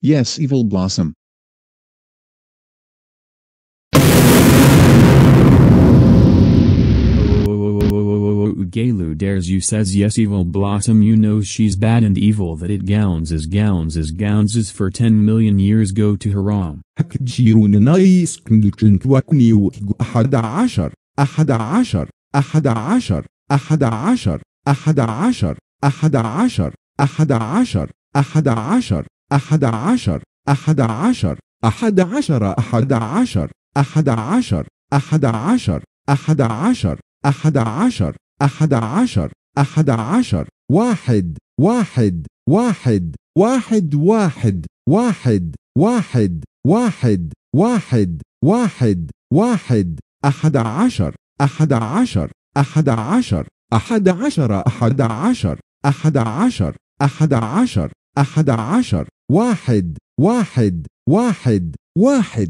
Yes, Evil Blossom. Galu dares you says yes evil blossom you know she's bad and evil that it gowns as gowns as gowns as for 10 million years go to haram. حكجيرون أحد عشر أحد عشر أحد عشر أحد عشر أحد عشر أحد عشر أحد عشر أحد عشر أحد عشر أحد عشر واحد واحد واحد واحد واحد واحد واحد واحد واحد واحد واحد أحد عشر أحد عشر أحد عشر أحد عشر أحد عشر أحد عشر أحد عشر أحد عشر واحد واحد واحد واحد